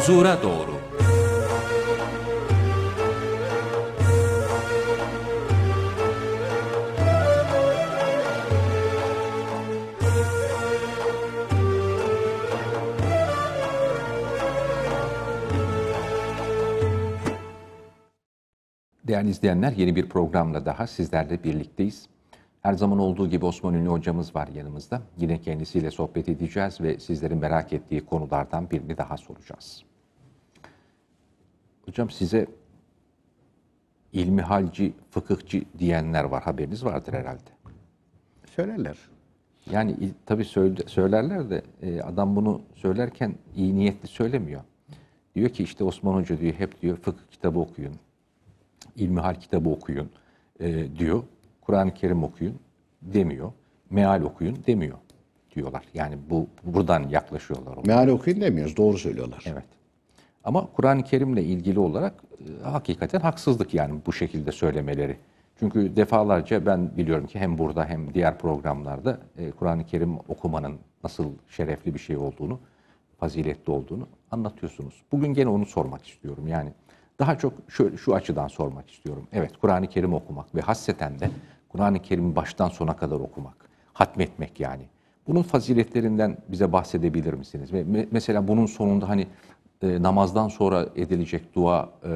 huzura doğru. Değerli izleyenler yeni bir programla daha sizlerle birlikteyiz. Her zaman olduğu gibi Osman Ünlü hocamız var yanımızda. Yine kendisiyle sohbet edeceğiz ve sizlerin merak ettiği konulardan birini daha soracağız. Hocam size ilmihalci, fıkıhçı diyenler var. Haberiniz vardır herhalde. Söylerler. Yani tabii söylerler de e, adam bunu söylerken iyi niyetli söylemiyor. Diyor ki işte Osman Hoca diyor hep diyor fıkıh kitabı okuyun, ilmihal kitabı okuyun e, diyor. Kur'an-ı Kerim okuyun demiyor. Meal okuyun demiyor diyorlar. Yani bu buradan yaklaşıyorlar. Ona. Meal okuyun demiyoruz. Doğru söylüyorlar. Evet. Ama Kur'an-ı Kerim'le ilgili olarak e, hakikaten haksızlık yani bu şekilde söylemeleri. Çünkü defalarca ben biliyorum ki hem burada hem diğer programlarda e, Kur'an-ı Kerim okumanın nasıl şerefli bir şey olduğunu, faziletli olduğunu anlatıyorsunuz. Bugün gene onu sormak istiyorum. Yani daha çok şu, şu açıdan sormak istiyorum. Evet Kur'an-ı Kerim okumak ve hasseten de Kur'an-ı Kerim'i baştan sona kadar okumak, hatmetmek yani. Bunun faziletlerinden bize bahsedebilir misiniz? mesela bunun sonunda hani e, namazdan sonra edilecek dua e,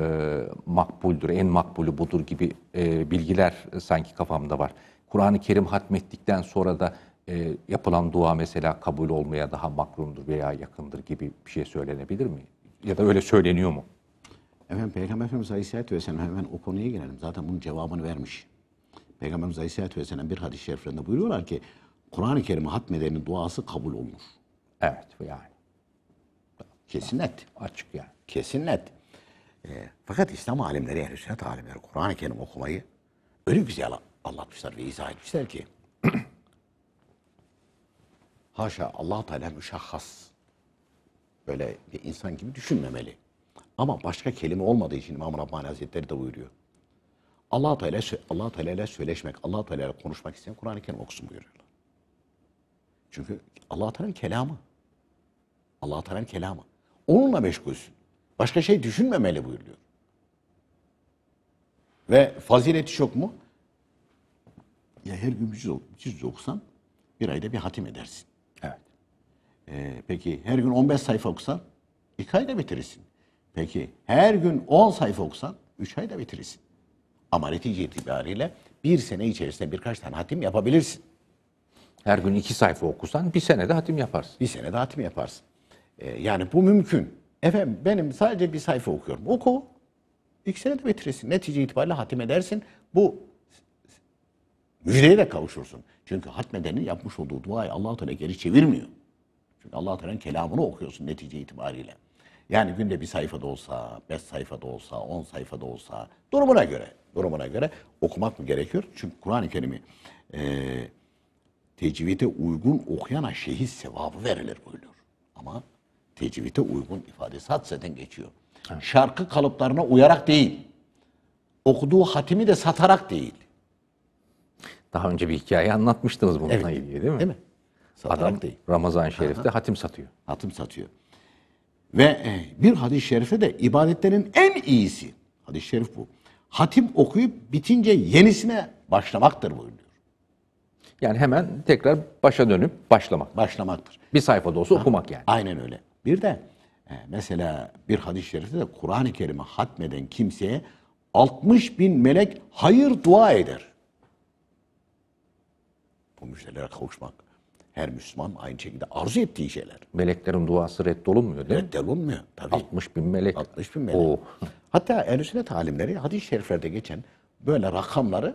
makbuldür, en makbulü budur gibi e, bilgiler sanki kafamda var. Kur'an-ı Kerim hatmettikten sonra da e, yapılan dua mesela kabul olmaya daha makrumdur veya yakındır gibi bir şey söylenebilir mi? Ya da öyle söyleniyor mu? Efendim Peygamber Efendimiz Aleyhisselatü Vesselam hemen o konuya girelim. Zaten bunun cevabını vermiş. Peygamberimiz Aleyhisselatü Vesselam bir hadis-i şeriflerinde buyuruyorlar ki Kur'an-ı Kerim'i hatmedenin duası kabul olunur. Evet yani. Kesin net. Açık yani. Kesin net. E, fakat İslam alimleri, yani sünnet alimleri Kur'an-ı Kerim okumayı öyle güzel anlatmışlar ve izah etmişler ki haşa allah Teala müşahhas böyle bir insan gibi düşünmemeli. Ama başka kelime olmadığı için İmam Rabbani Hazretleri de buyuruyor. Allah Teala Allah Teala ile söyleşmek, Allah Teala ile konuşmak isteyen Kur'an-ı Kerim okusun buyuruyorlar. Çünkü Allah Teala'nın kelamı. Allah Teala'nın kelamı. Onunla meşgulsün. Başka şey düşünmemeli buyuruyor. Ve fazileti çok mu? Ya her gün 390 bir ayda bir hatim edersin. Evet. Ee, peki her gün 15 sayfa okusan 2 ayda bitirirsin. Peki her gün 10 sayfa okusan 3 ayda bitirirsin. Ama netice itibariyle bir sene içerisinde birkaç tane hatim yapabilirsin. Her gün iki sayfa okusan bir sene de hatim yaparsın. Bir sene de hatim yaparsın. Ee, yani bu mümkün. Efendim benim sadece bir sayfa okuyorum. Oku. İki sene de bitirirsin. Netice itibariyle hatim edersin. Bu müjdeye de kavuşursun. Çünkü hatmedenin yapmış olduğu duayı Allah-u Teala geri çevirmiyor. Çünkü Allah-u Teala'nın kelamını okuyorsun netice itibariyle. Yani günde bir sayfa da olsa, beş sayfa da olsa, on sayfa da olsa durumuna göre, durumuna göre okumak mı gerekiyor? Çünkü Kur'an-ı Kerim'i e, tecvide uygun okuyana şehit sevabı verilir buyuruyor. Ama tecvide uygun ifadesi hadiseden geçiyor. Evet. Şarkı kalıplarına uyarak değil, okuduğu hatimi de satarak değil. Daha önce bir hikaye anlatmıştınız bununla evet. ilgili değil mi? Değil mi? Satarak Adam değil. Ramazan Şerif'te Aha. hatim satıyor. Hatim satıyor. Ve e, bir hadis-i şerife de ibadetlerin en iyisi, hadis-i şerif bu. Hatim okuyup bitince yenisine başlamaktır buyuruyor. Yani hemen tekrar başa dönüp başlamak. Başlamaktır. Bir sayfada olsa ha, okumak yani. Aynen öyle. Bir de e, mesela bir hadis-i şerifte de Kur'an-ı Kerim'i hatmeden kimseye 60 bin melek hayır dua eder. Bu müjdelere kavuşmak her Müslüman aynı şekilde arzu ettiği şeyler. Meleklerin duası reddolunmuyor değil mi? Reddolunmuyor tabii. 60 bin melek. 60 bin melek. Oo. Hatta Erüsünet alimleri hadis-i şeriflerde geçen böyle rakamları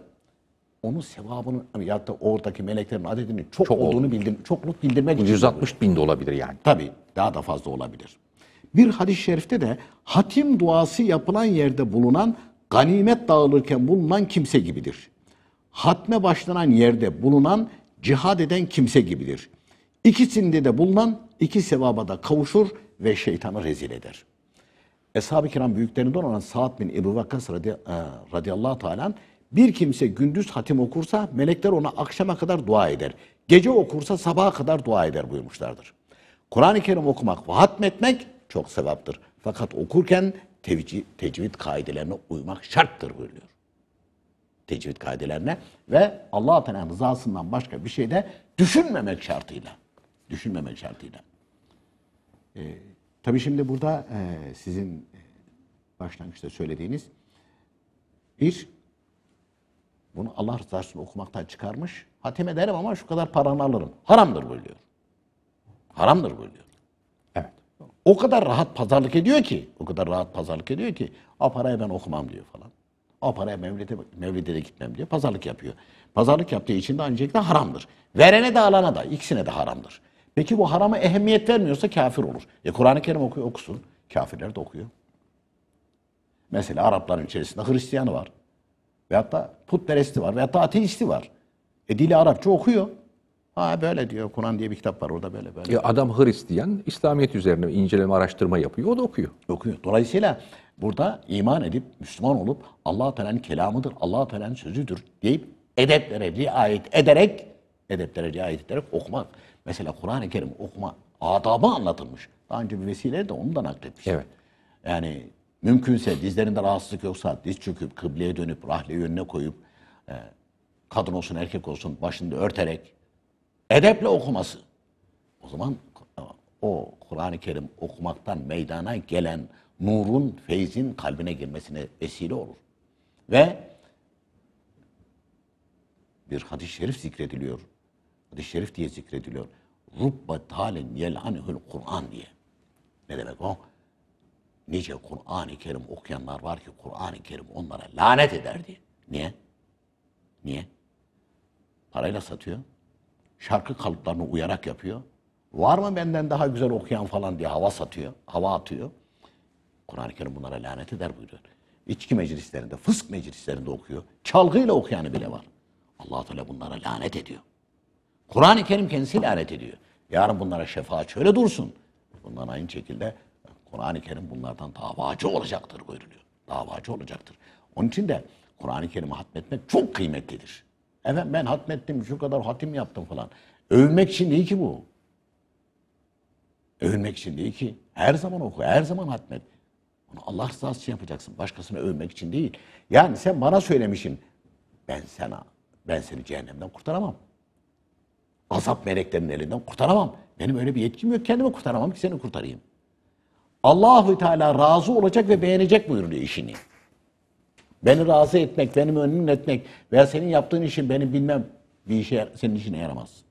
onun sevabının ya da oradaki meleklerin adedinin çok, çok olduğunu oldu. bildir, çokluk bildirmek için. 160 bin de olabilir yani. Tabii daha da fazla olabilir. Bir hadis-i şerifte de hatim duası yapılan yerde bulunan ganimet dağılırken bulunan kimse gibidir. Hatme başlanan yerde bulunan cihad eden kimse gibidir. İkisinde de bulunan iki sevaba da kavuşur ve şeytanı rezil eder. Eshab-ı kiram büyüklerinden olan Sa'd bin Ebu Vakkas radi, e, radiyallahu teala bir kimse gündüz hatim okursa melekler ona akşama kadar dua eder. Gece okursa sabaha kadar dua eder buyurmuşlardır. Kur'an-ı Kerim okumak ve hatmetmek çok sevaptır. Fakat okurken tecvid, tecvid kaidelerine uymak şarttır buyuruyor tecvid kaidelerine ve allah Teala'nın rızasından başka bir şey de düşünmemek şartıyla. Düşünmemek şartıyla. E, tabii şimdi burada e, sizin e, başlangıçta söylediğiniz bir bunu Allah rızasını okumaktan çıkarmış. Hatim ederim ama şu kadar paranı alırım. Haramdır bu buyuruyor. Haramdır bu buyuruyor. Evet. O kadar rahat pazarlık ediyor ki, o kadar rahat pazarlık ediyor ki, a parayı ben okumam diyor falan. O paraya mevlide, mevlide de gitmem diyor. Pazarlık yapıyor. Pazarlık yaptığı için de aynı şekilde haramdır. Verene de alana da ikisine de haramdır. Peki bu harama ehemmiyet vermiyorsa kafir olur. E Kur'an-ı Kerim okuyor, okusun. Kafirler de okuyor. Mesela Arapların içerisinde Hristiyanı var. Ve da putperesti var. Ve da ateisti var. E dili Arapça okuyor. Ha böyle diyor. Kur'an diye bir kitap var orada böyle böyle. Ya e, adam Hristiyan, İslamiyet üzerine inceleme, araştırma yapıyor. O da okuyor. Okuyor. Dolayısıyla Burada iman edip Müslüman olup Allah Teala'nın kelamıdır, Allah Teala'nın sözüdür deyip edeplere riayet ederek edeplere riayet ederek okumak. Mesela Kur'an-ı Kerim okuma adabı anlatılmış. Daha önce bir vesile de onu da nakletmiş. Evet. Yani mümkünse dizlerinde rahatsızlık yoksa diz çöküp kıbleye dönüp rahle yönüne koyup e, kadın olsun erkek olsun başını örterek edeple okuması. O zaman o Kur'an-ı Kerim okumaktan meydana gelen nurun, feyzin kalbine girmesine vesile olur. Ve bir hadis-i şerif zikrediliyor. Hadis-i şerif diye zikrediliyor. Rubba talin yel'anihul Kur'an diye. Ne demek o? Nice Kur'an-ı Kerim okuyanlar var ki Kur'an-ı Kerim onlara lanet eder diye. Niye? Niye? Parayla satıyor. Şarkı kalıplarını uyarak yapıyor. Var mı benden daha güzel okuyan falan diye hava satıyor, hava atıyor. Kur'an-ı Kerim bunlara lanet eder buyuruyor. İçki meclislerinde, fısk meclislerinde okuyor. Çalgıyla okuyanı bile var. allah Teala bunlara lanet ediyor. Kur'an-ı Kerim kendisi lanet ediyor. Yarın bunlara şefaat şöyle dursun. Bundan aynı şekilde Kur'an-ı Kerim bunlardan davacı olacaktır buyuruluyor. Davacı olacaktır. Onun için de Kur'an-ı Kerim'i hatmetmek çok kıymetlidir. Efendim ben hatmettim, şu kadar hatim yaptım falan. Övmek için değil ki bu. Övünmek için değil ki. Her zaman oku, her zaman hatmet. Bunu Allah rızası için yapacaksın. Başkasını övmek için değil. Yani sen bana söylemişsin. Ben sana, ben seni cehennemden kurtaramam. Azap meleklerinin elinden kurtaramam. Benim öyle bir yetkim yok. Kendimi kurtaramam ki seni kurtarayım. Allahü Teala razı olacak ve beğenecek buyuruyor işini. Beni razı etmek, benim önünün etmek veya senin yaptığın işin benim bilmem bir işe senin işine yaramaz.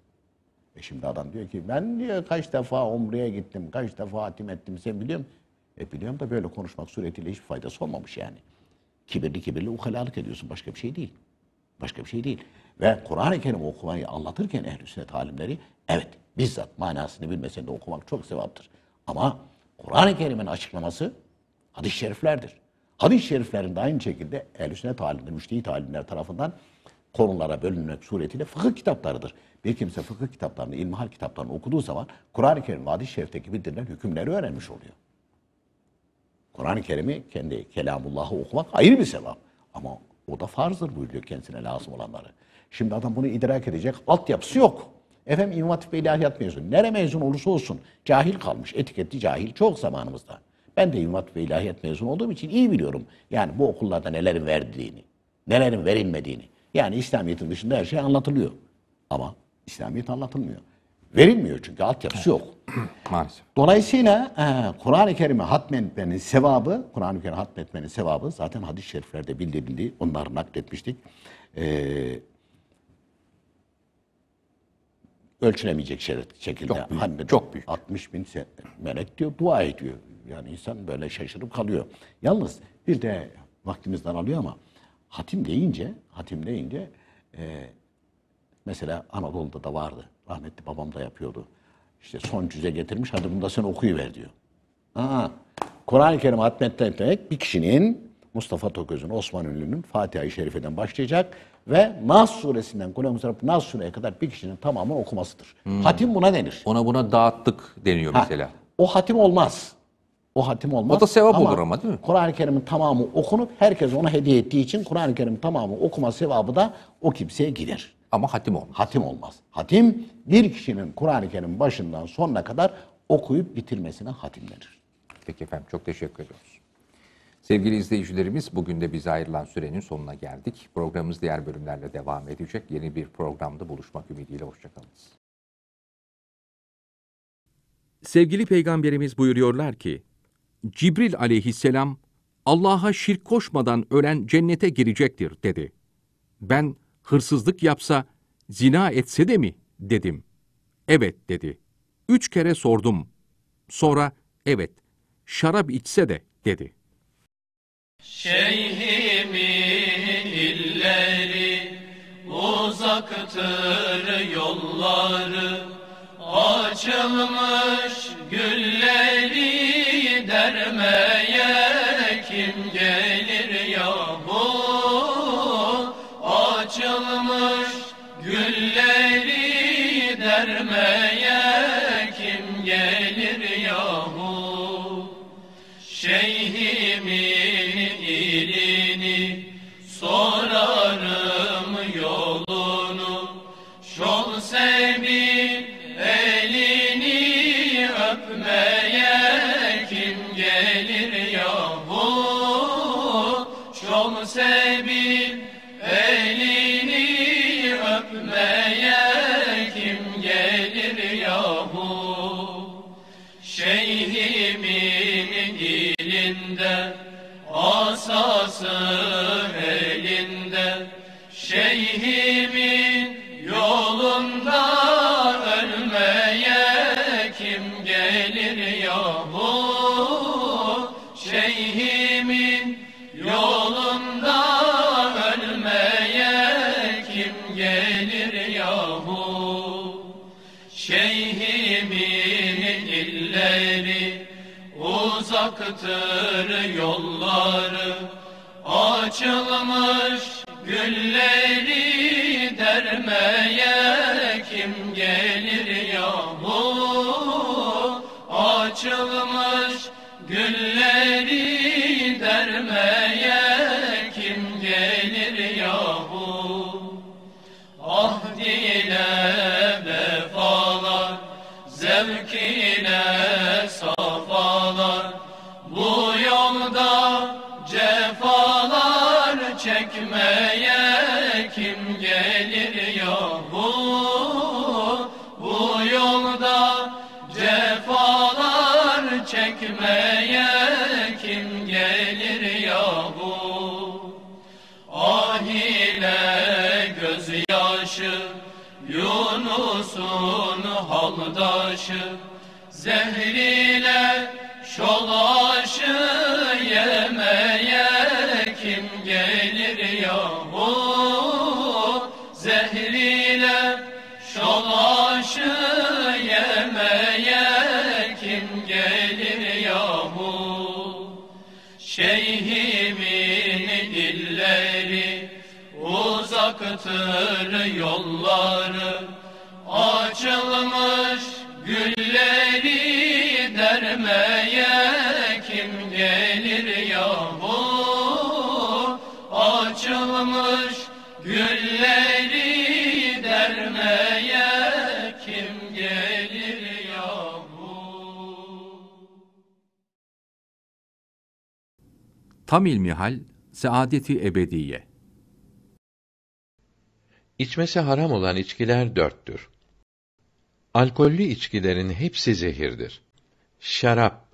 E şimdi adam diyor ki ben diyor kaç defa umreye gittim, kaç defa atim ettim sen biliyor musun? E biliyorum da böyle konuşmak suretiyle hiçbir faydası olmamış yani. Kibirli kibirli ukalalık ediyorsun başka bir şey değil. Başka bir şey değil. Ve Kur'an-ı Kerim okumayı anlatırken ehl-i sünnet alimleri evet bizzat manasını bilmesen de okumak çok sevaptır. Ama Kur'an-ı Kerim'in açıklaması hadis-i şeriflerdir. Hadis-i şeriflerin de aynı şekilde ehl-i sünnet alimleri, müştehit alimler tarafından konulara bölünmek suretiyle fıkıh kitaplarıdır. Bir kimse fıkıh kitaplarını, ilmihal kitaplarını okuduğu zaman Kur'an-ı Kerim ve hadis-i şerifteki hükümleri öğrenmiş oluyor. Kur'an-ı Kerim'i kendi kelamullahı okumak ayrı bir sevap. Ama o da farzdır buyuruyor kendisine lazım olanları. Şimdi adam bunu idrak edecek altyapısı yok. Efendim İmam ve ilahiyat mezunu. Nere mezun olursa olsun cahil kalmış. Etiketli cahil çok zamanımızda. Ben de İmam ve ilahiyat mezunu olduğum için iyi biliyorum. Yani bu okullarda nelerin verdiğini, nelerin verilmediğini. Yani İslamiyet'in dışında her şey anlatılıyor. Ama İslamiyet anlatılmıyor. Verilmiyor çünkü altyapısı evet. yok. Maalesef. Dolayısıyla e, Kur'an-ı Kerim'i hatmetmenin sevabı, Kur'an-ı Kerim'i hatmetmenin sevabı zaten hadis-i şeriflerde bildirildi. Onları nakletmiştik. E, ölçülemeyecek şekilde. Çok büyük. Hani, çok büyük. 60 bin melek diyor, dua ediyor. Yani insan böyle şaşırıp kalıyor. Yalnız bir de vaktimiz daralıyor ama hatim deyince, hatim deyince e, Mesela Anadolu'da da vardı. Rahmetli babam da yapıyordu. İşte son cüze getirmiş. Hadi bunu da sen okuyuver diyor. Aa, Kur'an-ı Kerim hatmetmek demek bir kişinin Mustafa Toköz'ün, Osman Ünlü'nün Fatiha-i Şerife'den başlayacak ve Nas suresinden Kur'an-ı Kerim Nas sureye kadar bir kişinin tamamını okumasıdır. Hmm. Hatim buna denir. Ona buna dağıttık deniyor ha, mesela. O hatim olmaz. O hatim olmaz. O da sevap ama olur ama değil mi? Kur'an-ı Kerim'in tamamı okunup herkes ona hediye ettiği için Kur'an-ı Kerim tamamı okuma sevabı da o kimseye gider. Ama hatim olmaz. Hatim olmaz. Hatim bir kişinin Kur'an-ı Kerim başından sonuna kadar okuyup bitirmesine hatim denir. Peki efendim çok teşekkür ediyoruz. Sevgili izleyicilerimiz bugün de bize ayrılan sürenin sonuna geldik. Programımız diğer bölümlerle devam edecek. Yeni bir programda buluşmak ümidiyle hoşçakalınız. Sevgili Peygamberimiz buyuruyorlar ki, Cibril aleyhisselam, Allah'a şirk koşmadan ölen cennete girecektir dedi. Ben, hırsızlık yapsa, zina etse de mi? dedim. Evet dedi. Üç kere sordum. Sonra evet, şarap içse de dedi. Şeyhimin illeri uzaktır yolları açılmış gül Şeyhimin illeri uzaktır yolları Açılmış gülleri dermeye aşı Zehriyle şol aşı Yemeye kim gelir yahu Zehriyle şol aşı Yemeye kim gelir yahu Şeyhimin dilleri uzaktır yolları açılmış Dertleri dermeye kim gelir ya bu Açılmış gülleri dermeye kim gelir ya bu Tam ilmihal Saadeti Ebediye İçmesi haram olan içkiler dörttür. Alkollü içkilerin hepsi zehirdir. Şarap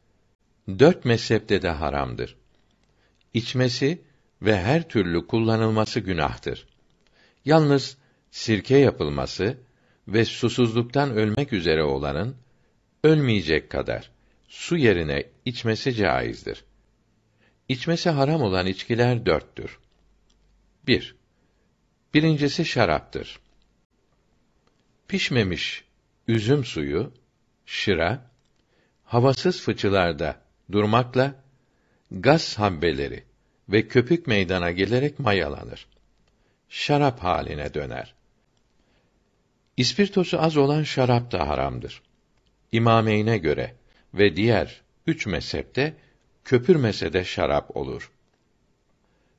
dört mezhepte de haramdır. İçmesi ve her türlü kullanılması günahtır. Yalnız sirke yapılması ve susuzluktan ölmek üzere olanın ölmeyecek kadar su yerine içmesi caizdir. İçmesi haram olan içkiler dörttür. 1. Bir, birincisi şaraptır. Pişmemiş üzüm suyu, şıra, havasız fıçılarda durmakla gaz hambeleri ve köpük meydana gelerek mayalanır. Şarap haline döner. İspirtosu az olan şarap da haramdır. İmameyne göre ve diğer üç mezhepte köpürmese de şarap olur.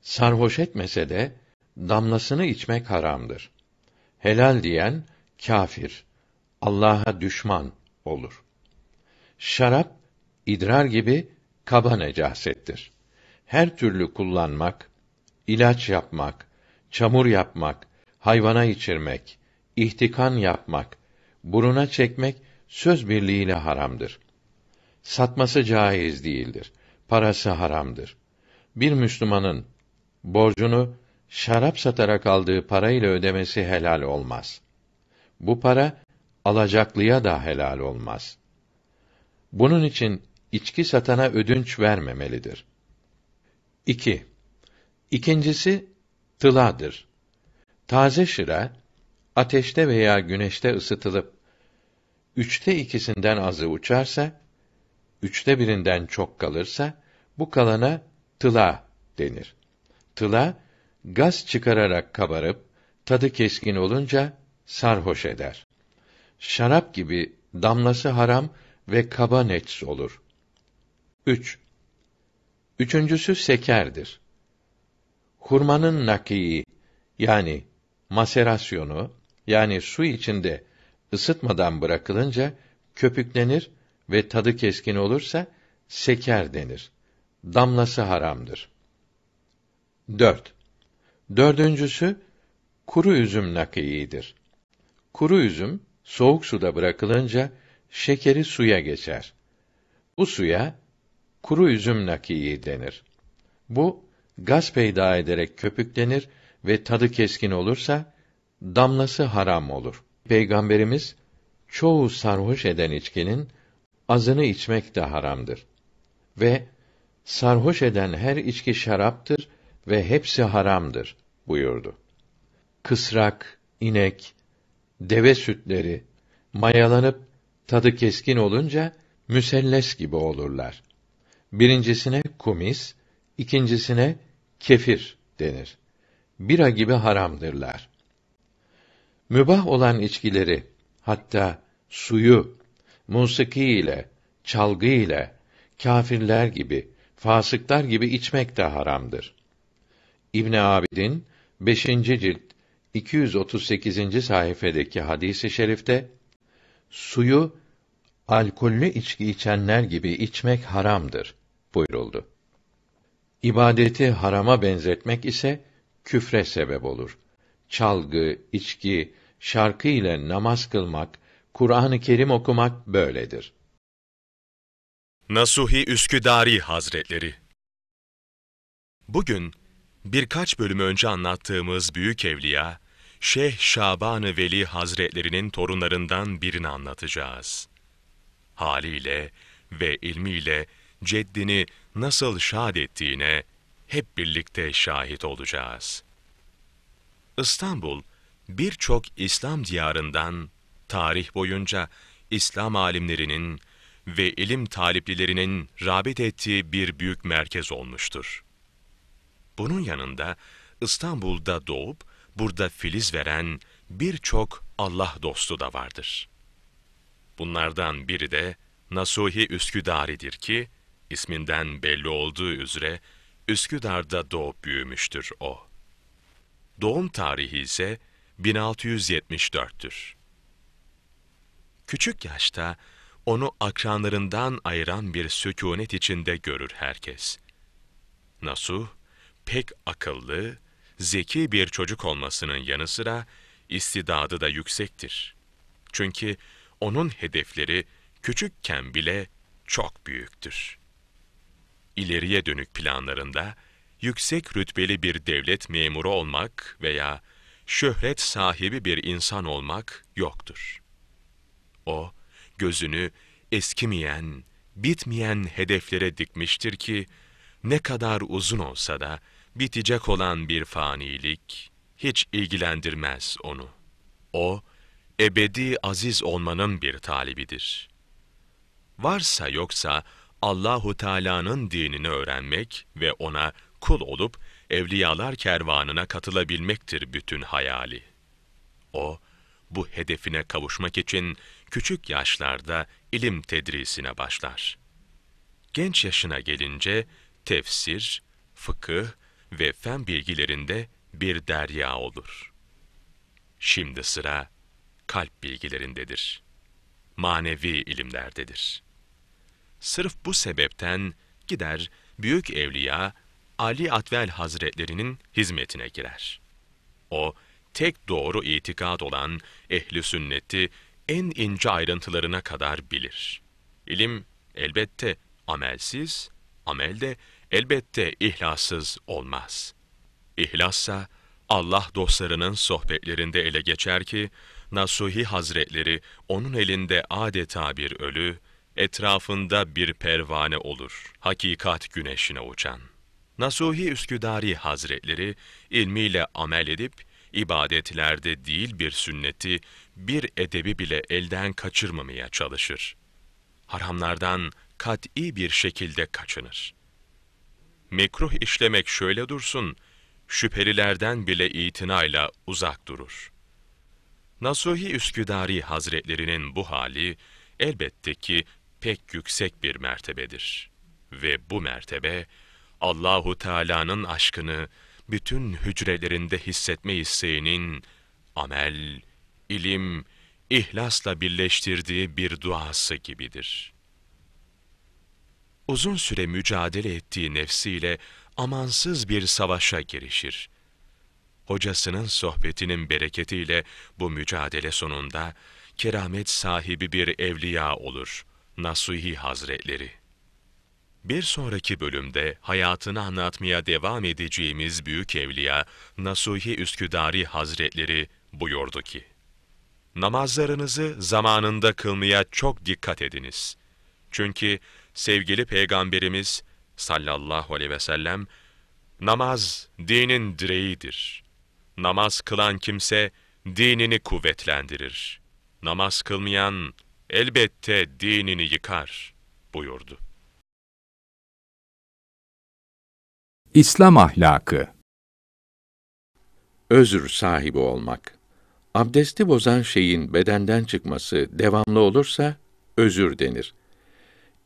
Sarhoş etmese de damlasını içmek haramdır. Helal diyen kafir Allah'a düşman olur. Şarap idrar gibi kaba necasettir. Her türlü kullanmak, ilaç yapmak, çamur yapmak, hayvana içirmek, ihtikan yapmak, buruna çekmek söz birliğiyle haramdır. Satması caiz değildir. Parası haramdır. Bir Müslümanın borcunu şarap satarak aldığı parayla ödemesi helal olmaz. Bu para alacaklıya da helal olmaz. Bunun için içki satana ödünç vermemelidir. 2. İkincisi tıladır. Taze şıra ateşte veya güneşte ısıtılıp üçte ikisinden azı uçarsa, üçte birinden çok kalırsa, bu kalana tıla denir. Tıla, gaz çıkararak kabarıp, tadı keskin olunca sarhoş eder şarap gibi damlası haram ve kaba necs olur. 3. Üçüncüsü sekerdir. Hurmanın nakiyi yani maserasyonu yani su içinde ısıtmadan bırakılınca köpüklenir ve tadı keskin olursa seker denir. Damlası haramdır. 4. Dördüncüsü kuru üzüm nakiyidir. Kuru üzüm soğuk suda bırakılınca şekeri suya geçer. Bu suya kuru üzüm nakiyi denir. Bu gaz peyda ederek köpüklenir ve tadı keskin olursa damlası haram olur. Peygamberimiz çoğu sarhoş eden içkinin azını içmek de haramdır. Ve sarhoş eden her içki şaraptır ve hepsi haramdır buyurdu. Kısrak, inek, deve sütleri mayalanıp tadı keskin olunca müselles gibi olurlar. Birincisine kumis, ikincisine kefir denir. Bira gibi haramdırlar. Mübah olan içkileri hatta suyu musiki ile, çalgı ile kâfirler gibi, fasıklar gibi içmek de haramdır. İbn Abidin 5. cilt 238. sayfedeki hadisi i şerifte suyu alkollü içki içenler gibi içmek haramdır buyuruldu. İbadeti harama benzetmek ise küfre sebep olur. Çalgı, içki, şarkı ile namaz kılmak, Kur'an-ı Kerim okumak böyledir. Nasuhi Üsküdari Hazretleri Bugün birkaç bölüm önce anlattığımız büyük evliya Şeyh Şaban-ı Veli Hazretlerinin torunlarından birini anlatacağız. Haliyle ve ilmiyle ceddini nasıl şad ettiğine hep birlikte şahit olacağız. İstanbul, birçok İslam diyarından tarih boyunca İslam alimlerinin ve ilim taliplilerinin rabit ettiği bir büyük merkez olmuştur. Bunun yanında İstanbul'da doğup burada filiz veren birçok Allah dostu da vardır. Bunlardan biri de Nasuhi Üsküdari'dir ki, isminden belli olduğu üzere Üsküdar'da doğup büyümüştür o. Doğum tarihi ise 1674'tür. Küçük yaşta onu akranlarından ayıran bir sükunet içinde görür herkes. Nasuh, pek akıllı, zeki bir çocuk olmasının yanı sıra istidadı da yüksektir. Çünkü onun hedefleri küçükken bile çok büyüktür. İleriye dönük planlarında yüksek rütbeli bir devlet memuru olmak veya şöhret sahibi bir insan olmak yoktur. O, gözünü eskimeyen, bitmeyen hedeflere dikmiştir ki, ne kadar uzun olsa da bitecek olan bir fanilik hiç ilgilendirmez onu. O, ebedi aziz olmanın bir talibidir. Varsa yoksa Allahu Teala'nın dinini öğrenmek ve ona kul olup evliyalar kervanına katılabilmektir bütün hayali. O, bu hedefine kavuşmak için küçük yaşlarda ilim tedrisine başlar. Genç yaşına gelince tefsir, fıkıh, ve fen bilgilerinde bir derya olur. Şimdi sıra kalp bilgilerindedir. Manevi ilimlerdedir. Sırf bu sebepten gider büyük evliya Ali Atvel Hazretlerinin hizmetine girer. O tek doğru itikad olan ehli sünneti en ince ayrıntılarına kadar bilir. İlim elbette amelsiz, amel de elbette ihlassız olmaz. İhlassa Allah dostlarının sohbetlerinde ele geçer ki, Nasuhi Hazretleri onun elinde adeta bir ölü, etrafında bir pervane olur, hakikat güneşine uçan. Nasuhi Üsküdari Hazretleri ilmiyle amel edip, ibadetlerde değil bir sünneti, bir edebi bile elden kaçırmamaya çalışır. Haramlardan kat'i bir şekilde kaçınır mekruh işlemek şöyle dursun, şüphelilerden bile itinayla uzak durur. Nasuhi Üsküdari Hazretlerinin bu hali elbette ki pek yüksek bir mertebedir ve bu mertebe Allahu Teala'nın aşkını bütün hücrelerinde hissetme isteğinin amel, ilim, ihlasla birleştirdiği bir duası gibidir.'' uzun süre mücadele ettiği nefsiyle amansız bir savaşa girişir. Hocasının sohbetinin bereketiyle bu mücadele sonunda keramet sahibi bir evliya olur, Nasuhi Hazretleri. Bir sonraki bölümde hayatını anlatmaya devam edeceğimiz büyük evliya Nasuhi Üsküdari Hazretleri buyurdu ki, Namazlarınızı zamanında kılmaya çok dikkat ediniz. Çünkü sevgili Peygamberimiz sallallahu aleyhi ve sellem, namaz dinin direğidir. Namaz kılan kimse dinini kuvvetlendirir. Namaz kılmayan elbette dinini yıkar buyurdu. İslam ahlakı Özür sahibi olmak Abdesti bozan şeyin bedenden çıkması devamlı olursa özür denir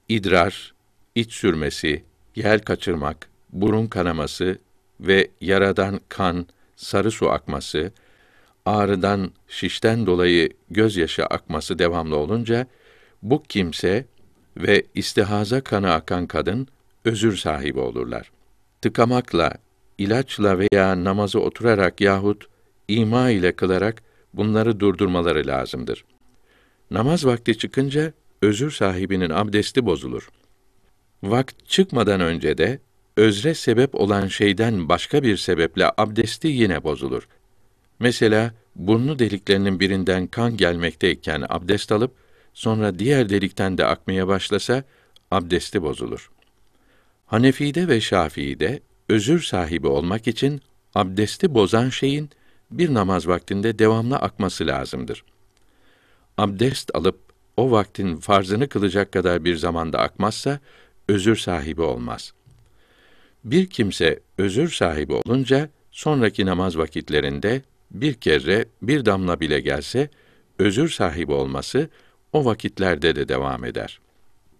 idrar, iç sürmesi, yel kaçırmak, burun kanaması ve yaradan kan, sarı su akması, ağrıdan, şişten dolayı gözyaşı akması devamlı olunca, bu kimse ve istihaza kanı akan kadın özür sahibi olurlar. Tıkamakla, ilaçla veya namazı oturarak yahut ima ile kılarak bunları durdurmaları lazımdır. Namaz vakti çıkınca özür sahibinin abdesti bozulur. Vakt çıkmadan önce de özre sebep olan şeyden başka bir sebeple abdesti yine bozulur. Mesela burnu deliklerinin birinden kan gelmekteyken abdest alıp sonra diğer delikten de akmaya başlasa abdesti bozulur. Hanefi'de ve Şafii'de özür sahibi olmak için abdesti bozan şeyin bir namaz vaktinde devamlı akması lazımdır. Abdest alıp o vaktin farzını kılacak kadar bir zamanda akmazsa özür sahibi olmaz. Bir kimse özür sahibi olunca sonraki namaz vakitlerinde bir kere bir damla bile gelse özür sahibi olması o vakitlerde de devam eder.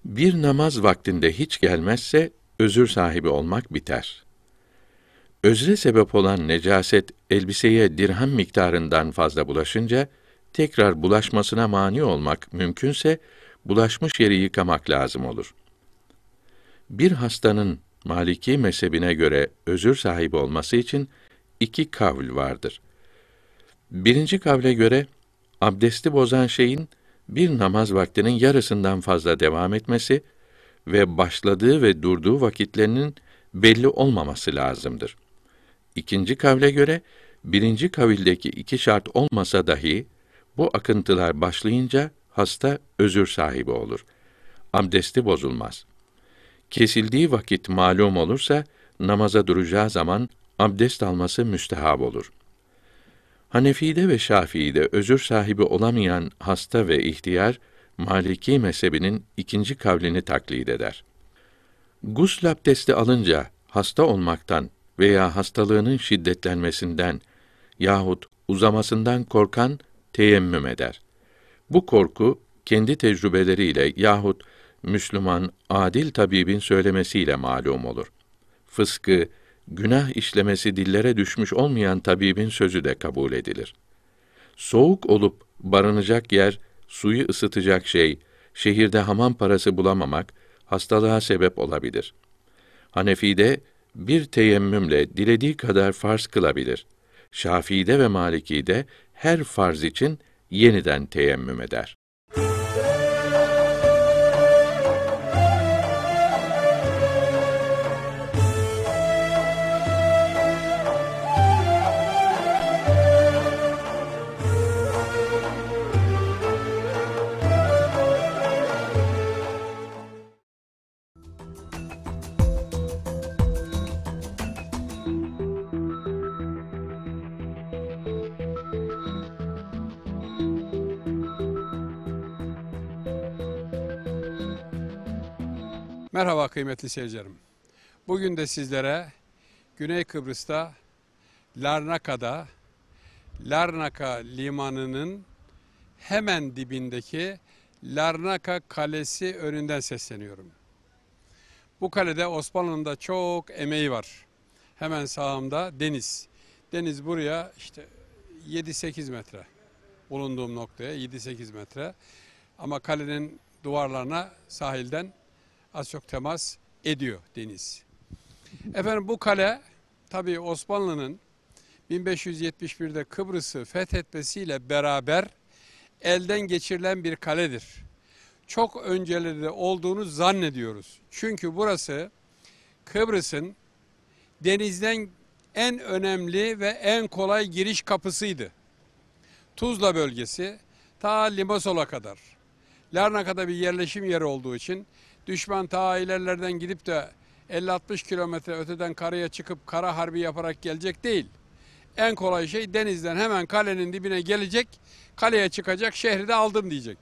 Bir namaz vaktinde hiç gelmezse özür sahibi olmak biter. Özre sebep olan necaset elbiseye dirhem miktarından fazla bulaşınca tekrar bulaşmasına mani olmak mümkünse bulaşmış yeri yıkamak lazım olur. Bir hastanın Maliki mezhebine göre özür sahibi olması için iki kavl vardır. Birinci kavle göre abdesti bozan şeyin bir namaz vaktinin yarısından fazla devam etmesi ve başladığı ve durduğu vakitlerinin belli olmaması lazımdır. İkinci kavle göre birinci kavildeki iki şart olmasa dahi bu akıntılar başlayınca hasta özür sahibi olur. Abdesti bozulmaz. Kesildiği vakit malum olursa namaza duracağı zaman abdest alması müstehab olur. Hanefi'de ve Şafii'de özür sahibi olamayan hasta ve ihtiyar Maliki mezhebinin ikinci kavlini taklit eder. Gusl abdesti alınca hasta olmaktan veya hastalığının şiddetlenmesinden yahut uzamasından korkan teyemmüm eder. Bu korku kendi tecrübeleriyle yahut Müslüman adil tabibin söylemesiyle malum olur. Fıskı, günah işlemesi dillere düşmüş olmayan tabibin sözü de kabul edilir. Soğuk olup barınacak yer, suyu ısıtacak şey, şehirde hamam parası bulamamak hastalığa sebep olabilir. Hanefi'de bir teyemmümle dilediği kadar farz kılabilir. Şafii'de ve Maliki'de her farz için yeniden teyemmüm eder. Merhaba kıymetli seyircilerim. Bugün de sizlere Güney Kıbrıs'ta Larnaka'da Larnaka limanının hemen dibindeki Larnaka Kalesi önünden sesleniyorum. Bu kalede Osmanlı'nın da çok emeği var. Hemen sağımda deniz. Deniz buraya işte 7-8 metre. Bulunduğum noktaya 7-8 metre. Ama kalenin duvarlarına sahilden az çok temas ediyor deniz. Efendim bu kale tabii Osmanlı'nın 1571'de Kıbrıs'ı fethetmesiyle beraber elden geçirilen bir kaledir. Çok önceleri de olduğunu zannediyoruz. Çünkü burası Kıbrıs'ın denizden en önemli ve en kolay giriş kapısıydı. Tuzla bölgesi ta Limasol'a kadar. Larnaka'da bir yerleşim yeri olduğu için Düşman ta ilerlerden gidip de 50-60 kilometre öteden karaya çıkıp kara harbi yaparak gelecek değil. En kolay şey denizden hemen kalenin dibine gelecek, kaleye çıkacak, şehri de aldım diyecek.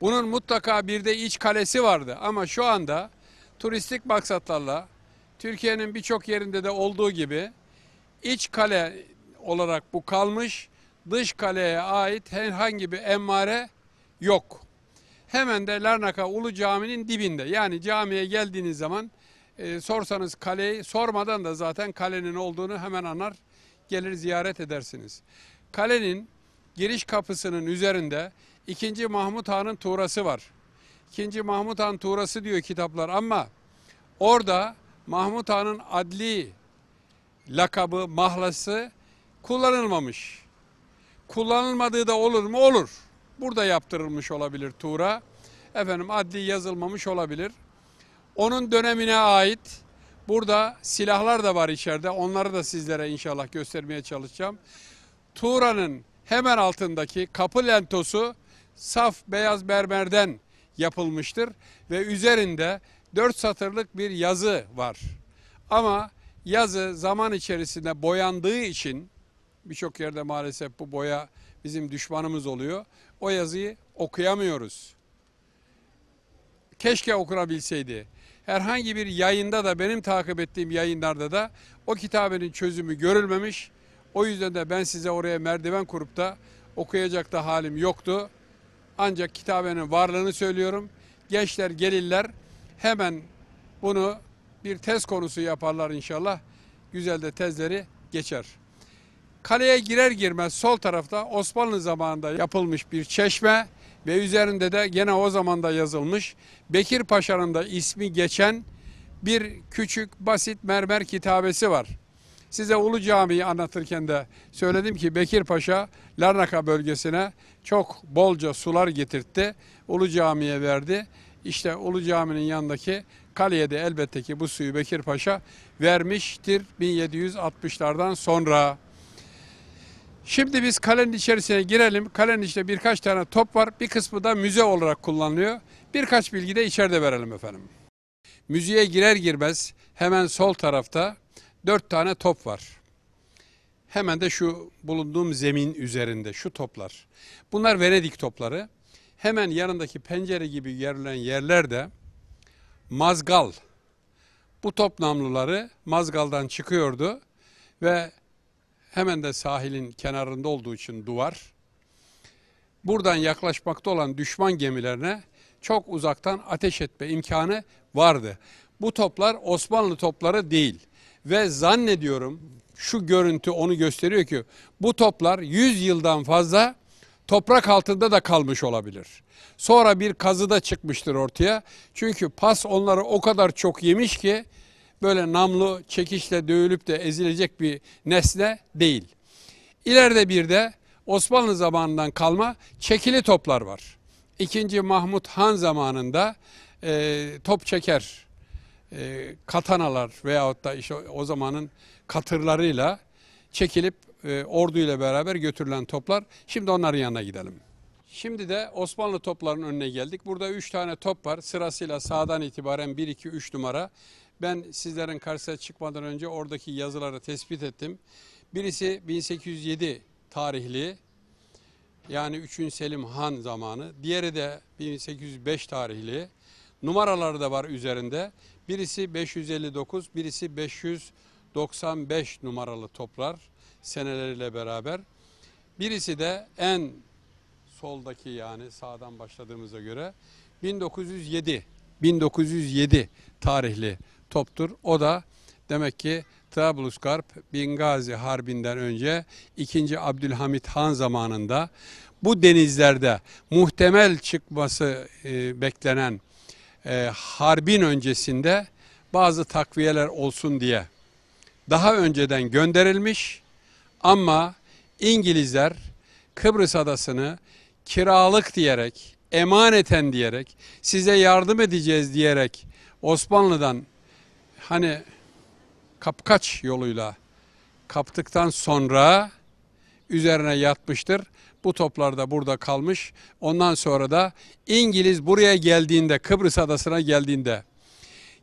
Bunun mutlaka bir de iç kalesi vardı ama şu anda turistik maksatlarla Türkiye'nin birçok yerinde de olduğu gibi iç kale olarak bu kalmış, dış kaleye ait herhangi bir emmare yok hemen de Larnaka Ulu Cami'nin dibinde. Yani camiye geldiğiniz zaman e, sorsanız kaleyi sormadan da zaten kalenin olduğunu hemen anlar gelir ziyaret edersiniz. Kalenin giriş kapısının üzerinde 2. Mahmut Han'ın tuğrası var. 2. Mahmut Han tuğrası diyor kitaplar ama orada Mahmut Han'ın adli lakabı, mahlası kullanılmamış. Kullanılmadığı da olur mu? Olur burada yaptırılmış olabilir Tuğra. Efendim adli yazılmamış olabilir. Onun dönemine ait burada silahlar da var içeride. Onları da sizlere inşallah göstermeye çalışacağım. Tuğra'nın hemen altındaki kapı lentosu saf beyaz mermerden yapılmıştır ve üzerinde dört satırlık bir yazı var. Ama yazı zaman içerisinde boyandığı için birçok yerde maalesef bu boya bizim düşmanımız oluyor o yazıyı okuyamıyoruz. Keşke okunabilseydi. Herhangi bir yayında da benim takip ettiğim yayınlarda da o kitabenin çözümü görülmemiş. O yüzden de ben size oraya merdiven kurup da okuyacak da halim yoktu. Ancak kitabenin varlığını söylüyorum. Gençler gelirler hemen bunu bir tez konusu yaparlar inşallah. Güzel de tezleri geçer. Kaleye girer girmez sol tarafta Osmanlı zamanında yapılmış bir çeşme ve üzerinde de gene o zamanda yazılmış Bekir Paşa'nın da ismi geçen bir küçük basit mermer kitabesi var. Size Ulu Camii'yi anlatırken de söyledim ki Bekir Paşa Larnaka bölgesine çok bolca sular getirtti. Ulu Camii'ye verdi. İşte Ulu Camii'nin yanındaki kaleye de elbette ki bu suyu Bekir Paşa vermiştir 1760'lardan sonra. Şimdi biz kalenin içerisine girelim. Kalenin içinde birkaç tane top var. Bir kısmı da müze olarak kullanılıyor. Birkaç bilgi de içeride verelim efendim. Müziğe girer girmez hemen sol tarafta dört tane top var. Hemen de şu bulunduğum zemin üzerinde şu toplar. Bunlar Venedik topları. Hemen yanındaki pencere gibi yerlen yerlerde mazgal. Bu top namluları mazgaldan çıkıyordu ve Hemen de sahilin kenarında olduğu için duvar. Buradan yaklaşmakta olan düşman gemilerine çok uzaktan ateş etme imkanı vardı. Bu toplar Osmanlı topları değil. Ve zannediyorum şu görüntü onu gösteriyor ki bu toplar 100 yıldan fazla toprak altında da kalmış olabilir. Sonra bir kazı da çıkmıştır ortaya. Çünkü pas onları o kadar çok yemiş ki böyle namlu çekişle dövülüp de ezilecek bir nesne değil. İleride bir de Osmanlı zamanından kalma çekili toplar var. İkinci Mahmut Han zamanında e, top çeker e, katanalar veyahut da işte o zamanın katırlarıyla çekilip e, orduyla beraber götürülen toplar. Şimdi onların yanına gidelim. Şimdi de Osmanlı toplarının önüne geldik. Burada 3 tane top var. Sırasıyla sağdan itibaren 1, 2, 3 numara. Ben sizlerin karşısına çıkmadan önce oradaki yazıları tespit ettim. Birisi 1807 tarihli yani 3. Selim Han zamanı. Diğeri de 1805 tarihli. Numaraları da var üzerinde. Birisi 559, birisi 595 numaralı toplar seneleriyle beraber. Birisi de en soldaki yani sağdan başladığımıza göre 1907 1907 tarihli toptur. O da demek ki Trablusgarp Bingazi Harbi'nden önce 2. Abdülhamit Han zamanında bu denizlerde muhtemel çıkması e, beklenen e, harbin öncesinde bazı takviyeler olsun diye daha önceden gönderilmiş ama İngilizler Kıbrıs adasını kiralık diyerek, emaneten diyerek, size yardım edeceğiz diyerek Osmanlı'dan hani kapkaç yoluyla kaptıktan sonra üzerine yatmıştır. Bu toplar da burada kalmış. Ondan sonra da İngiliz buraya geldiğinde, Kıbrıs adasına geldiğinde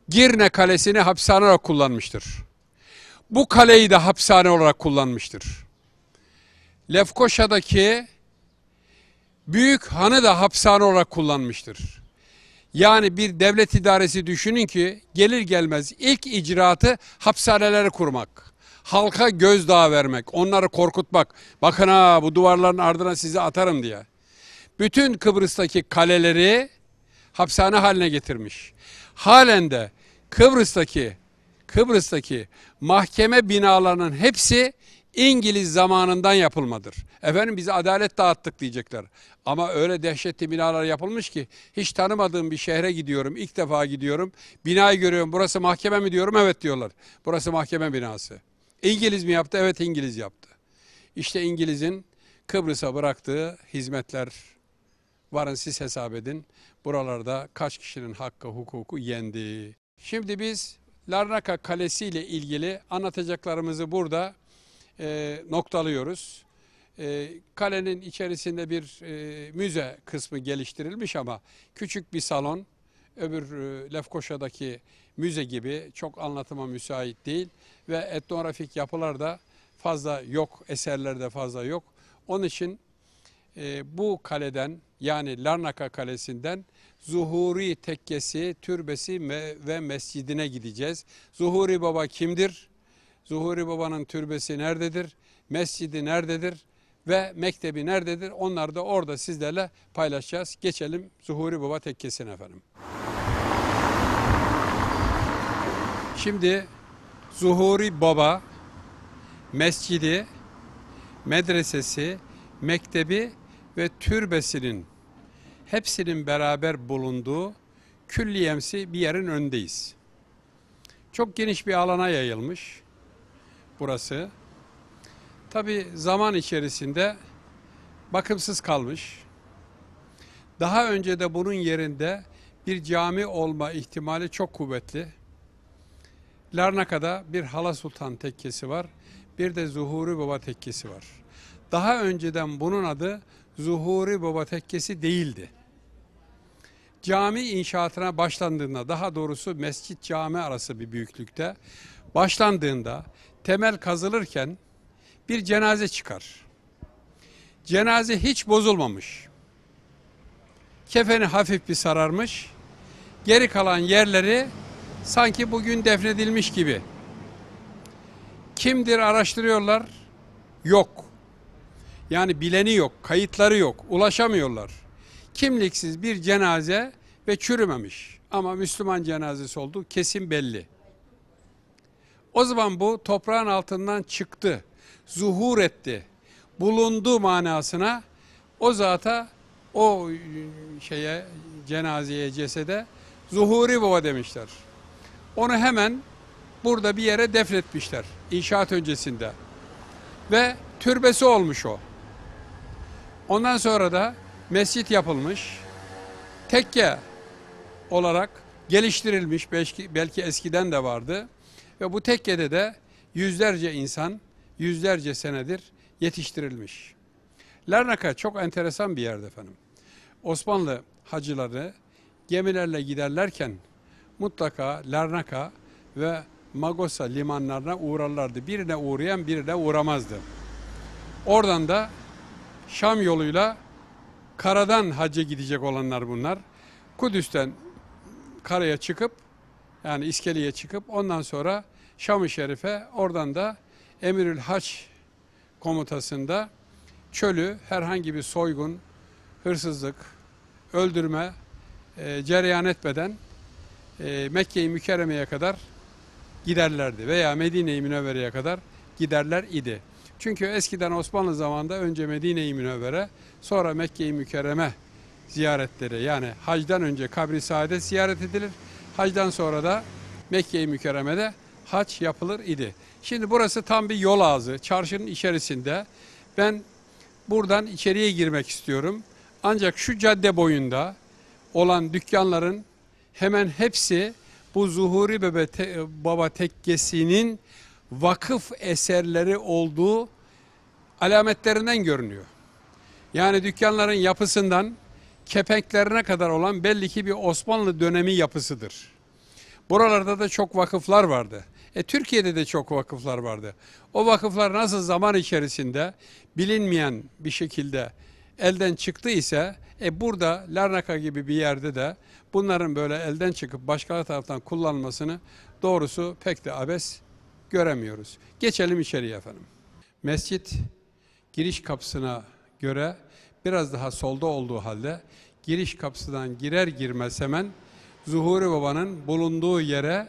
Girne kalesini hapishane olarak kullanmıştır. Bu kaleyi de hapishane olarak kullanmıştır. Lefkoşa'daki büyük hanı da hapishane olarak kullanmıştır. Yani bir devlet idaresi düşünün ki gelir gelmez ilk icraatı hapishaneleri kurmak. Halka gözdağı vermek, onları korkutmak. Bakın ha bu duvarların ardına sizi atarım diye. Bütün Kıbrıs'taki kaleleri hapishane haline getirmiş. Halen de Kıbrıs'taki Kıbrıs'taki mahkeme binalarının hepsi İngiliz zamanından yapılmadır. Efendim bize adalet dağıttık diyecekler. Ama öyle dehşetli binalar yapılmış ki hiç tanımadığım bir şehre gidiyorum. ilk defa gidiyorum. Binayı görüyorum. Burası mahkeme mi diyorum? Evet diyorlar. Burası mahkeme binası. İngiliz mi yaptı? Evet İngiliz yaptı. İşte İngiliz'in Kıbrıs'a bıraktığı hizmetler. Varın siz hesap edin. Buralarda kaç kişinin hakkı, hukuku yendi. Şimdi biz Larnaka Kalesi ile ilgili anlatacaklarımızı burada e, noktalıyoruz. E, kalenin içerisinde bir e, müze kısmı geliştirilmiş ama küçük bir salon, öbür e, Lefkoşa'daki müze gibi çok anlatıma müsait değil ve etnografik yapılar da fazla yok, eserler de fazla yok. Onun için e, bu kaleden yani Larnaka Kalesi'nden Zuhuri Tekkesi, Türbesi ve, ve Mescidine gideceğiz. Zuhuri Baba kimdir? Zuhuri Baba'nın türbesi nerededir? Mescidi nerededir? Ve mektebi nerededir? Onları da orada sizlerle paylaşacağız. Geçelim Zuhuri Baba tekkesine efendim. Şimdi Zuhuri Baba mescidi, medresesi, mektebi ve türbesinin hepsinin beraber bulunduğu külliyemsi bir yerin öndeyiz. Çok geniş bir alana yayılmış burası. Tabi zaman içerisinde bakımsız kalmış. Daha önce de bunun yerinde bir cami olma ihtimali çok kuvvetli. Larnaka'da bir Hala Sultan tekkesi var. Bir de Zuhuri Baba tekkesi var. Daha önceden bunun adı Zuhuri Baba tekkesi değildi. Cami inşaatına başlandığında, daha doğrusu mescit cami arası bir büyüklükte başlandığında temel kazılırken bir cenaze çıkar. Cenaze hiç bozulmamış. Kefeni hafif bir sararmış. Geri kalan yerleri sanki bugün defnedilmiş gibi. Kimdir araştırıyorlar? Yok. Yani bileni yok, kayıtları yok, ulaşamıyorlar. Kimliksiz bir cenaze ve çürümemiş. Ama Müslüman cenazesi olduğu kesin belli. O zaman bu toprağın altından çıktı, zuhur etti, bulundu manasına o zata, o e, şeye, cenazeye, cesede zuhuri baba demişler. Onu hemen burada bir yere defnetmişler inşaat öncesinde. Ve türbesi olmuş o. Ondan sonra da mescit yapılmış, tekke olarak geliştirilmiş, belki, belki eskiden de vardı. Ve bu tekkede de yüzlerce insan yüzlerce senedir yetiştirilmiş. Larnaka çok enteresan bir yerde efendim. Osmanlı hacıları gemilerle giderlerken mutlaka Larnaka ve Magosa limanlarına uğrarlardı. Birine uğrayan birine uğramazdı. Oradan da Şam yoluyla karadan hacca gidecek olanlar bunlar. Kudüs'ten karaya çıkıp yani iskeleye çıkıp ondan sonra Şam-ı Şerif'e oradan da Emirül Haç komutasında çölü herhangi bir soygun, hırsızlık, öldürme e, cereyan etmeden e, Mekke-i Mükerreme'ye kadar giderlerdi veya Medine-i Münevvere'ye kadar giderler idi. Çünkü eskiden Osmanlı zamanında önce Medine-i Münevvere sonra Mekke-i Mükerreme ziyaretleri yani hacdan önce kabri saadet ziyaret edilir. Hacdan sonra da Mekke-i Mükerreme'de haç yapılır idi. Şimdi burası tam bir yol ağzı, çarşının içerisinde. Ben buradan içeriye girmek istiyorum. Ancak şu cadde boyunda olan dükkanların hemen hepsi bu Zuhuri Bebe te, Baba Tekkesi'nin vakıf eserleri olduğu alametlerinden görünüyor. Yani dükkanların yapısından kepenklerine kadar olan belli ki bir Osmanlı dönemi yapısıdır. Buralarda da çok vakıflar vardı. E, Türkiye'de de çok vakıflar vardı. O vakıflar nasıl zaman içerisinde bilinmeyen bir şekilde elden çıktı ise e, burada Larnaka gibi bir yerde de bunların böyle elden çıkıp başka taraftan kullanmasını doğrusu pek de abes göremiyoruz. Geçelim içeriye efendim. Mescit giriş kapısına göre biraz daha solda olduğu halde giriş kapısından girer girmez hemen Zuhuri Baba'nın bulunduğu yere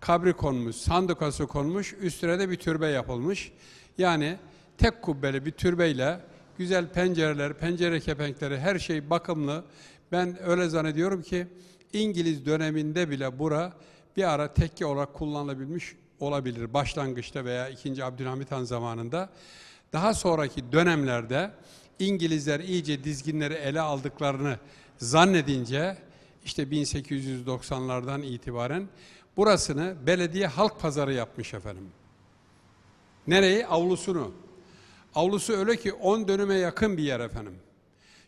kabri konmuş, sandukası konmuş, üstüne de bir türbe yapılmış. Yani tek kubbeli bir türbeyle güzel pencereler, pencere kepenkleri her şey bakımlı. Ben öyle zannediyorum ki İngiliz döneminde bile bura bir ara tekke olarak kullanılabilmiş olabilir. Başlangıçta veya 2. Abdülhamit Han zamanında. Daha sonraki dönemlerde İngilizler iyice dizginleri ele aldıklarını zannedince işte 1890'lardan itibaren burasını belediye halk pazarı yapmış efendim. Nereyi? Avlusunu. Avlusu öyle ki 10 dönüme yakın bir yer efendim.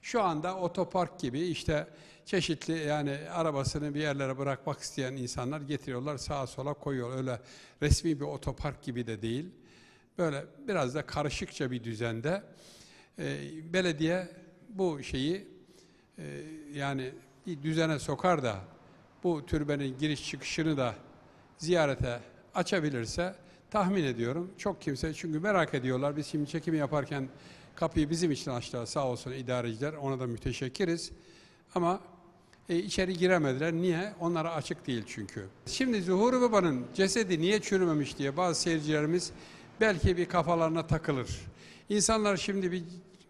Şu anda otopark gibi işte çeşitli yani arabasını bir yerlere bırakmak isteyen insanlar getiriyorlar sağa sola koyuyor. Öyle resmi bir otopark gibi de değil. Böyle biraz da karışıkça bir düzende. Ee, belediye bu şeyi e, yani düzene sokar da bu türbenin giriş çıkışını da ziyarete açabilirse tahmin ediyorum çok kimse çünkü merak ediyorlar biz şimdi çekimi yaparken kapıyı bizim için açtılar sağ olsun idareciler ona da müteşekkiriz ama e, içeri giremediler niye onlara açık değil çünkü şimdi Zuhur Baba'nın cesedi niye çürümemiş diye bazı seyircilerimiz belki bir kafalarına takılır İnsanlar şimdi bir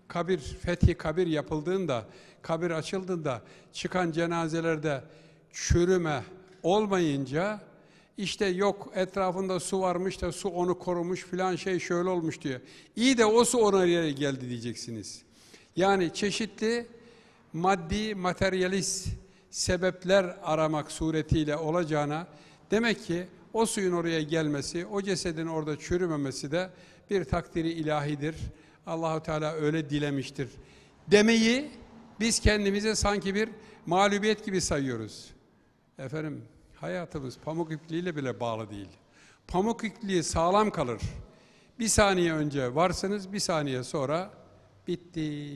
kabir, fethi kabir yapıldığında, kabir açıldığında çıkan cenazelerde çürüme olmayınca işte yok etrafında su varmış da su onu korumuş filan şey şöyle olmuş diyor. İyi de o su oraya geldi diyeceksiniz. Yani çeşitli maddi materyalist sebepler aramak suretiyle olacağına demek ki o suyun oraya gelmesi, o cesedin orada çürümemesi de bir takdiri ilahidir. Allahu Teala öyle dilemiştir. Demeyi biz kendimize sanki bir mağlubiyet gibi sayıyoruz. Efendim hayatımız pamuk ipliğiyle bile bağlı değil. Pamuk ipliği sağlam kalır. Bir saniye önce varsınız, bir saniye sonra bitti.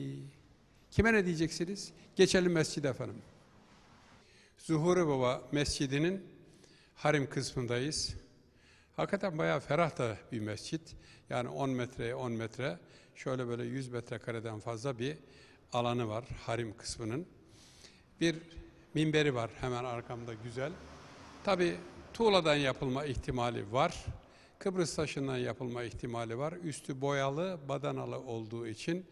Kime ne diyeceksiniz? Geçelim mescide efendim. Zuhuri Baba Mescidi'nin harim kısmındayız. Hakikaten bayağı ferah da bir mescit. Yani 10 metreye 10 metre, şöyle böyle 100 metrekareden fazla bir alanı var harim kısmının. Bir minberi var hemen arkamda güzel. Tabi tuğladan yapılma ihtimali var. Kıbrıs taşından yapılma ihtimali var. Üstü boyalı, badanalı olduğu için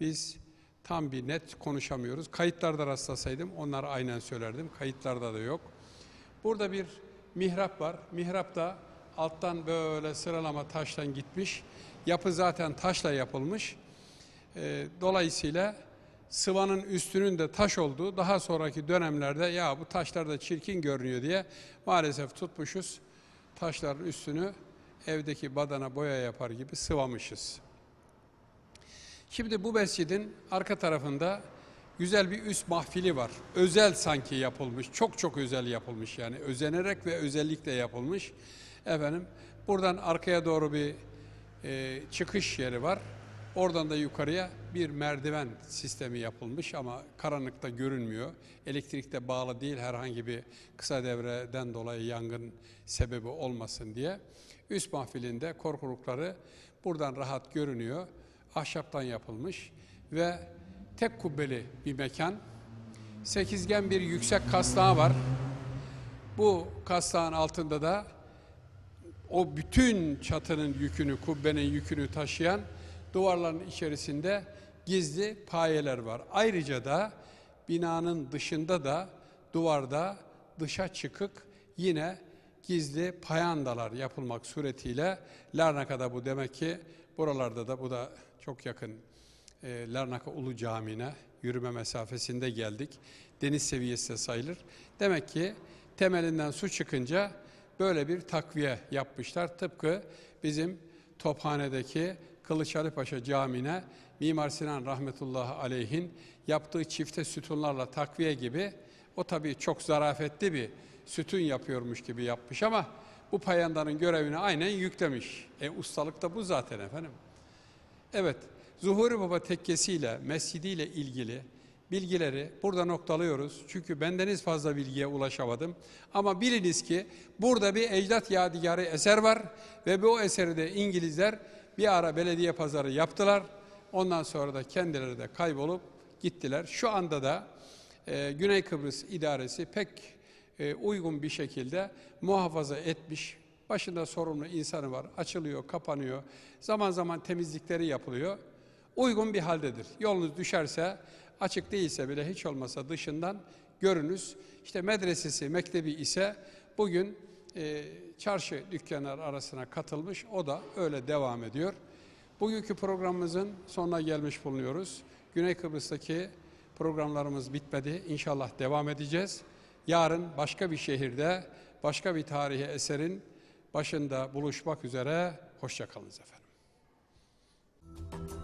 biz tam bir net konuşamıyoruz. Kayıtlarda rastlasaydım onları aynen söylerdim. Kayıtlarda da yok. Burada bir mihrap var. Mihrap da alttan böyle sıralama taştan gitmiş. Yapı zaten taşla yapılmış. E, dolayısıyla sıvanın üstünün de taş olduğu daha sonraki dönemlerde ya bu taşlar da çirkin görünüyor diye maalesef tutmuşuz. Taşların üstünü evdeki badana boya yapar gibi sıvamışız. Şimdi bu mescidin arka tarafında güzel bir üst mahfili var. Özel sanki yapılmış. Çok çok özel yapılmış yani. Özenerek ve özellikle yapılmış. Efendim buradan arkaya doğru bir e, çıkış yeri var. Oradan da yukarıya bir merdiven sistemi yapılmış ama karanlıkta görünmüyor. Elektrikte bağlı değil herhangi bir kısa devreden dolayı yangın sebebi olmasın diye. Üst mahfilinde korkulukları buradan rahat görünüyor. Ahşaptan yapılmış ve tek kubbeli bir mekan. Sekizgen bir yüksek kastağı var. Bu kastağın altında da o bütün çatının yükünü, kubbenin yükünü taşıyan duvarların içerisinde gizli payeler var. Ayrıca da binanın dışında da duvarda dışa çıkık yine gizli payandalar yapılmak suretiyle Larnaka'da bu demek ki buralarda da bu da çok yakın e, Larnaka Ulu Camii'ne yürüme mesafesinde geldik. Deniz seviyesi de sayılır. Demek ki temelinden su çıkınca böyle bir takviye yapmışlar. Tıpkı bizim Tophane'deki Kılıçhali Paşa Camii'ne Mimar Sinan rahmetullahi aleyhin yaptığı çifte sütunlarla takviye gibi o tabii çok zarafetli bir sütun yapıyormuş gibi yapmış ama bu payandanın görevini aynen yüklemiş. E ustalık da bu zaten efendim. Evet, Zuhuri Baba tekkesiyle, mescidiyle ilgili bilgileri burada noktalıyoruz. Çünkü bendeniz fazla bilgiye ulaşamadım. Ama biliniz ki burada bir ecdat yadigarı eser var ve bu eseri de İngilizler bir ara belediye pazarı yaptılar. Ondan sonra da kendileri de kaybolup gittiler. Şu anda da e, Güney Kıbrıs İdaresi pek e, uygun bir şekilde muhafaza etmiş. Başında sorumlu insanı var. Açılıyor, kapanıyor. Zaman zaman temizlikleri yapılıyor uygun bir haldedir. Yolunuz düşerse, açık değilse bile hiç olmasa dışından görünüz. İşte medresesi, mektebi ise bugün e, çarşı dükkanlar arasına katılmış. O da öyle devam ediyor. Bugünkü programımızın sonuna gelmiş bulunuyoruz. Güney Kıbrıs'taki programlarımız bitmedi. İnşallah devam edeceğiz. Yarın başka bir şehirde, başka bir tarihi eserin başında buluşmak üzere. Hoşçakalınız efendim.